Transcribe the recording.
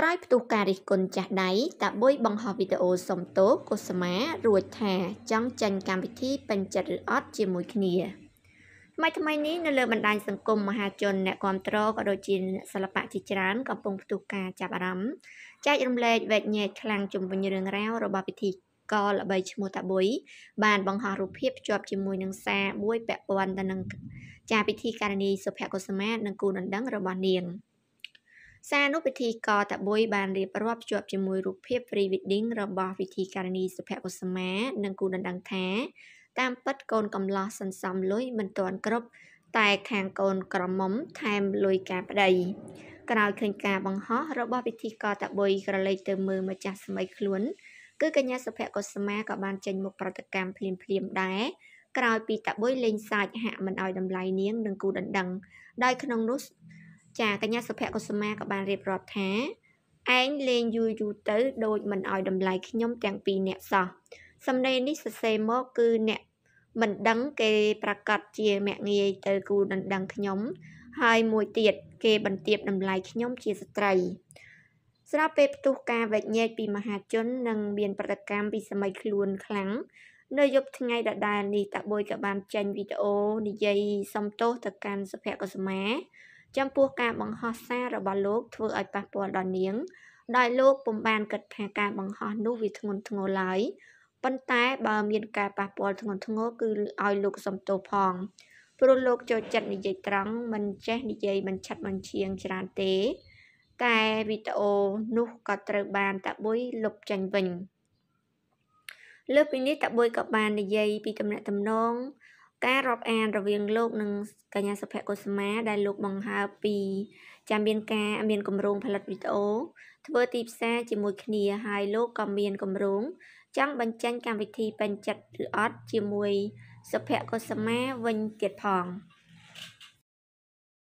ក្រោយផ្ទុះការរិះគន់ចាស់ដៃតាបុយបង្ហោះវីដេអូសុំទោសកុសមារួចថាចង់ចាញ់កម្មវិធីពេញចិត្តឬអត់ជាមួយគ្នាថ្មីថ្មីនេះនៅលើបណ្ដាញសង្គមមហាជនអ្នកគ្រប់គ្រងក៏ដូចជាអ្នកសិល្បៈជាច្រើន កំពុងផ្ទុះការចាប់អារម្មណ៍ចែករំលែកវែកញែកខ្លាំងជុំវិញរឿងរ៉ាវរបស់ពិធីករល្បីឈ្មោះតាបុយបាន បង្ហោះរូបភាពជាប់ជាមួយនឹងសារមួយពាក់ព័ន្ធទៅនឹងចាពិធីការនីសុភៈកុសមានិងគូដណ្ដឹងរបស់នាង។សារនោះពិធីករតាបុយបានរៀបរាប់ភ្ជាប់ជាមួយរូបភាព pre-wedding របស់វិធីការនីសុភកុសុមានិងគូដណ្ដឹងថា តាមពិតកូនកំឡោះសន្សំលុយមិនទាន់គ្រប់តែខាងកូនក្រមុំថែមលុយការប្តីក្រោយឃើញការបង្ហោះរបស់ពិធីករតាបុយក្រឡេកទៅមើលម្ចាស់ស្មីខ្លួន គឺកញ្ញាសុភកុសុមាក៏បានចេញមុខប្រតិកម្មភ្លាមភ្លាមដែរក្រោយពីតាបុយលេងសាច់ហាក់មិនអោយតម្លៃនាងនិងគូដណ្ដឹងដោយក្នុងនោះចាកញ្ញាសុភ័ក្រកុសុមាក៏បានរៀបរាប់ថាឯងលេងយូរយូរទៅដូចមិនអោយតម្លៃខ្ញុំទាំងពីរអ្នកសោះសម្ដីនេះសរសេរមកគឺអ្នកមិនដឹងគេប្រកាសជាមាក់ងាយទៅគូដណ្ដឹងខ្ញុំ ហើយមួយទៀតគេបន្ទាបតម្លៃខ្ញុំជាស្ត្រីស្រាប់ពេលផ្ទុះការវេចញែកពីមហាជននិងមានប្រតិកម្មពីសម័យខ្លួនខ្លាំងនៅយប់ថ្ងៃដដែលនេះតាបួយក៏បានចេញវីដេអូនិយាយសំទោសទៅកាន់សុភ័ក្រកុសុមាចំពោះការបង្ហោះសាររបស់លោកធ្វើឲ្យប៉ះពាល់ដល់នាងដោយលោកពុំបានគិតថាការបង្ហោះនោះវាធ្ងន់ធ្ងរឡើយប៉ុន្តែបើមានការប៉ះពាល់ធ្ងន់ធ្ងរគឺឲ្យលោកសំទោសផង ព្រោះលោកចូលចិត្តនិយាយត្រង់មិនចេះនិយាយមិនឆាត់មិនឈៀងច្រើនទេ តែវីដេអូនោះក៏ត្រូវបានតាបុយលុបចេញវិញលើពីនេះតាបុយក៏បាននិយាយពីតំណែងតំណងការរាប់អានរវាងលោកនិងកញ្ញាសុភ័ក្រកុសុមាដែលលោកបង្ហើបពីចាំមានការមានគម្រោងផលិតវីដេអូធ្វើទីផ្សារជាមួយគ្នាហើយលោកក៏មានគម្រោងចង់បញ្ចេញកម្មវិធីពេញចិត្តឬអត់ជាមួយសុភ័ក្រកុសុមាវិញទៀតផង។